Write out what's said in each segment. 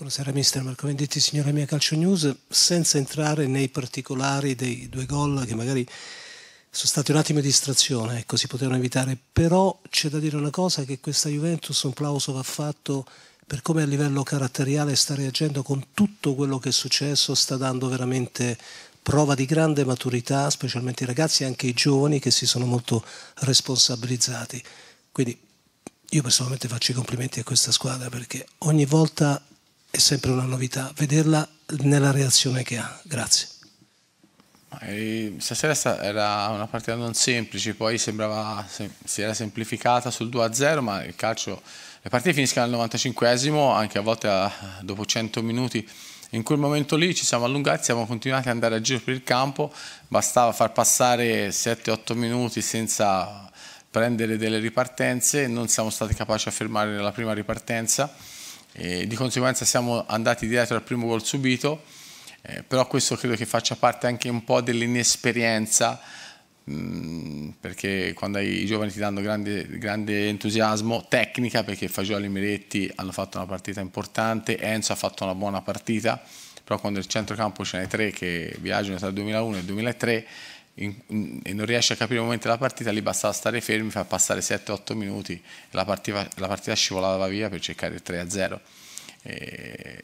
Buonasera mister Marco Venditti, signora mia Calcio News. Senza entrare nei particolari dei due gol che magari sono stati un attimo di distrazione, ecco, si potevano evitare, però c'è da dire una cosa che questa Juventus un plauso va fatto per come a livello caratteriale sta reagendo con tutto quello che è successo, sta dando veramente prova di grande maturità, specialmente i ragazzi e anche i giovani che si sono molto responsabilizzati. Quindi io personalmente faccio i complimenti a questa squadra perché ogni volta è sempre una novità, vederla nella reazione che ha. Grazie. E ehm, stasera era una partita non semplice, poi sembrava si era semplificata sul 2-0, ma il calcio, le partite finiscono al 95esimo, anche a volte a, eh, dopo 100 minuti. In quel momento lì ci siamo allungati, siamo continuati ad andare a giro per il campo, bastava far passare 7-8 minuti senza prendere delle ripartenze, non siamo stati capaci a fermare la prima ripartenza eh, di conseguenza siamo andati dietro al primo gol subito, eh, però questo credo che faccia parte anche un po' dell'inesperienza, mm, perché quando i giovani ti danno grande, grande entusiasmo, tecnica, perché Fagioli e Miretti hanno fatto una partita importante, Enzo ha fatto una buona partita, però quando il centrocampo ce n'è tre che viaggiano tra il 2001 e il 2003 in, in, e non riesce a capire il momento della partita, lì bastava stare fermi, far passare 7-8 minuti e la partita, la partita scivolava via per cercare il 3-0. E,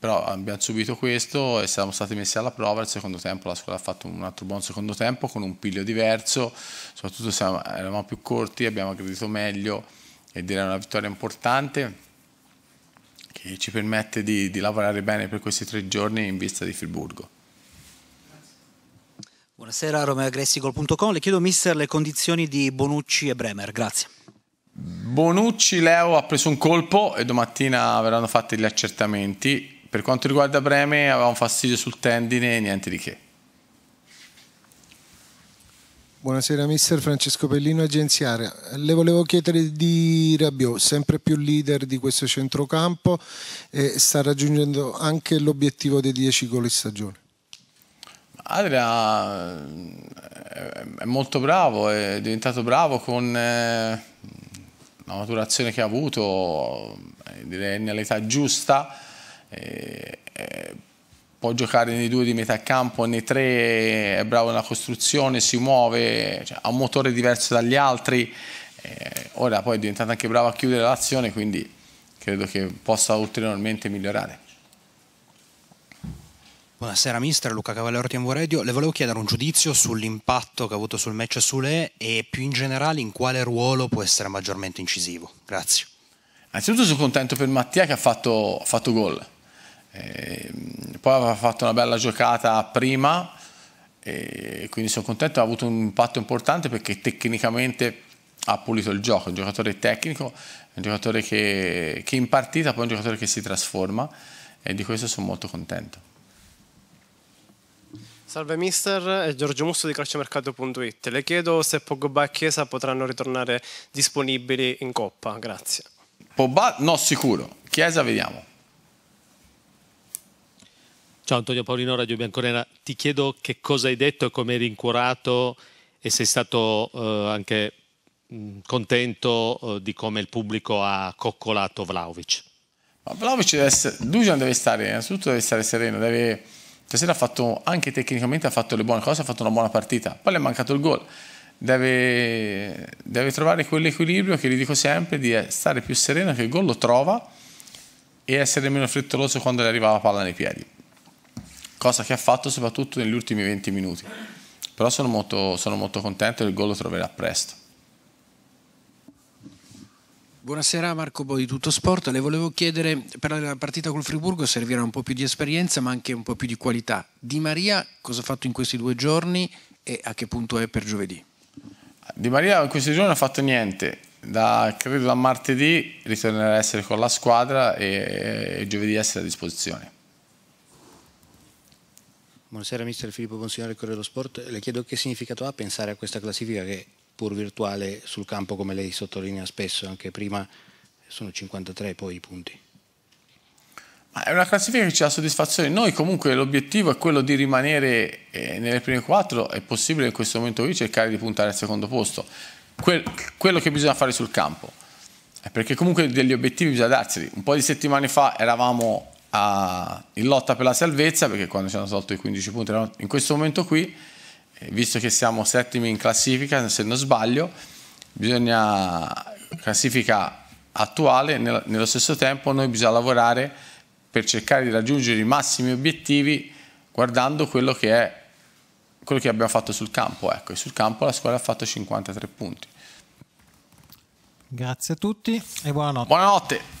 però abbiamo subito questo e siamo stati messi alla prova. Il secondo tempo la squadra ha fatto un altro buon secondo tempo con un piglio diverso, soprattutto siamo, eravamo più corti, abbiamo aggredito meglio e direi una vittoria importante che ci permette di, di lavorare bene per questi tre giorni in vista di Friburgo. Buonasera, romeagressigol.com. Le chiedo, mister, le condizioni di Bonucci e Bremer. Grazie. Bonucci, Leo ha preso un colpo e domattina verranno fatti gli accertamenti. Per quanto riguarda Bremer, aveva un fastidio sul tendine, e niente di che. Buonasera mister Francesco Pellino, agenziaria. Le volevo chiedere di Rabiot, sempre più leader di questo centrocampo e sta raggiungendo anche l'obiettivo dei 10 gol in stagione. Adria è molto bravo, è diventato bravo con eh, la maturazione che ha avuto, eh, direi nell'età giusta, può giocare nei due di metà campo, nei tre è bravo nella costruzione, si muove, cioè, ha un motore diverso dagli altri, ora poi è diventato anche bravo a chiudere l'azione, quindi credo che possa ulteriormente migliorare. Buonasera mister, Luca Cavallero Tiamvo Radio. Le volevo chiedere un giudizio sull'impatto che ha avuto sul match su Le e più in generale in quale ruolo può essere maggiormente incisivo. Grazie. Anzitutto sono contento per Mattia che ha fatto, fatto gol. Eh, poi aveva fatto una bella giocata prima e quindi sono contento, ha avuto un impatto importante perché tecnicamente ha pulito il gioco, è un giocatore tecnico, è un giocatore che, che in partita poi è un giocatore che si trasforma e di questo sono molto contento. Salve mister, è Giorgio Musso di calciomercato.it. Le chiedo se Pogba e Chiesa potranno ritornare disponibili in Coppa. Grazie. Pogba no sicuro, Chiesa vediamo. Ciao Antonio Paolino, Radio Bianconera. Ti chiedo che cosa hai detto e come eri incurato e sei stato eh, anche mh, mm, contento eh, di come il pubblico ha coccolato Vlaovic. Ma Vlaovic deve essere, Dujan deve stare, innanzitutto deve stare sereno, deve Stasera ha fatto, anche tecnicamente ha fatto le buone cose, ha fatto una buona partita, poi le è mancato il gol. Deve, deve trovare quell'equilibrio che gli dico sempre di stare più sereno che il gol lo trova e essere meno frettoloso quando gli arriva la palla nei piedi. Cosa che ha fatto soprattutto negli ultimi 20 minuti. Però sono molto, sono molto contento che il gol lo troverà presto. Buonasera Marco Bo di Tutto Sport, le volevo chiedere per la partita col Friburgo servirà un po' più di esperienza ma anche un po' più di qualità. Di Maria cosa ha fatto in questi due giorni e a che punto è per giovedì? Di Maria in questi giorni non ha fatto niente, da, credo da martedì ritornerà a essere con la squadra e, e, e giovedì essere a disposizione. Buonasera mister Filippo Bonsignore, Corriere dello Sport, le chiedo che significato ha pensare a questa classifica che pur virtuale sul campo come lei sottolinea spesso, anche prima sono 53 poi i punti. Ma è una classifica che ci dà soddisfazione. Noi comunque l'obiettivo è quello di rimanere eh, nelle prime quattro, è possibile in questo momento qui cercare di puntare al secondo posto. Que quello che bisogna fare sul campo, è eh, perché comunque degli obiettivi bisogna darseli. Un po' di settimane fa eravamo a... in lotta per la salvezza, perché quando ci hanno tolto i 15 punti eravamo in questo momento qui eh, visto che siamo settimi in classifica, se non sbaglio, bisogna classifica attuale, nello stesso tempo noi bisogna lavorare per cercare di raggiungere i massimi obiettivi guardando quello che, è, quello che abbiamo fatto sul campo, ecco, e sul campo la squadra ha fatto 53 punti. Grazie a tutti e buonanotte. Buonanotte.